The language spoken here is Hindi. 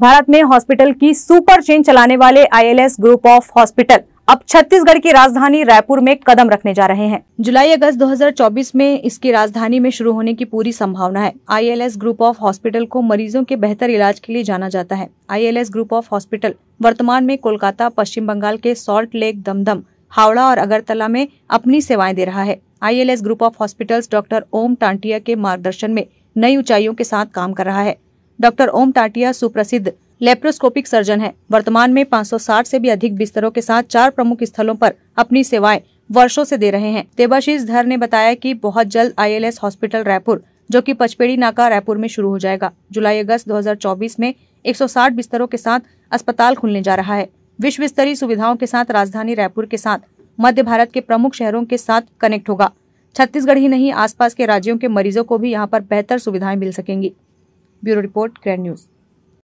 भारत में हॉस्पिटल की सुपर चेन चलाने वाले आईएलएस ग्रुप ऑफ हॉस्पिटल अब छत्तीसगढ़ की राजधानी रायपुर में कदम रखने जा रहे हैं जुलाई अगस्त 2024 में इसकी राजधानी में शुरू होने की पूरी संभावना है आईएलएस ग्रुप ऑफ हॉस्पिटल को मरीजों के बेहतर इलाज के लिए जाना जाता है आईएलएस ग्रुप ऑफ हॉस्पिटल वर्तमान में कोलकाता पश्चिम बंगाल के सॉल्ट लेक दमदम हावड़ा और अगरतला में अपनी सेवाएं दे रहा है eye group of hospital doctor Om Tantia के मार्गदर्शन में नई ऊंचाइयों के साथ काम कर रहा है डॉक्टर ओम टाटिया सुप्रसिद्ध लेप्रोस्कोपिक सर्जन है वर्तमान में 560 से भी अधिक बिस्तरों के साथ चार प्रमुख स्थलों पर अपनी सेवाएं वर्षों से दे रहे हैं देवाशीष धर ने बताया कि बहुत जल्द आईएलएस हॉस्पिटल रायपुर जो कि पचपेड़ी नाका रायपुर में शुरू हो जाएगा जुलाई अगस्त 2024 में 160 बिस्तरों के साथ अस्पताल खुलने जा रहा है विश्व स्तरीय सुविधाओं के साथ राजधानी रायपुर के साथ मध्य भारत के प्रमुख शहरों के साथ कनेक्ट होगा छत्तीसगढ़ ही नहीं आसपास के राज्यों के मरीजों को भी यहाँ पर बेहतर सुविधाएं मिल सकेंगी Bureau Report, Grand News.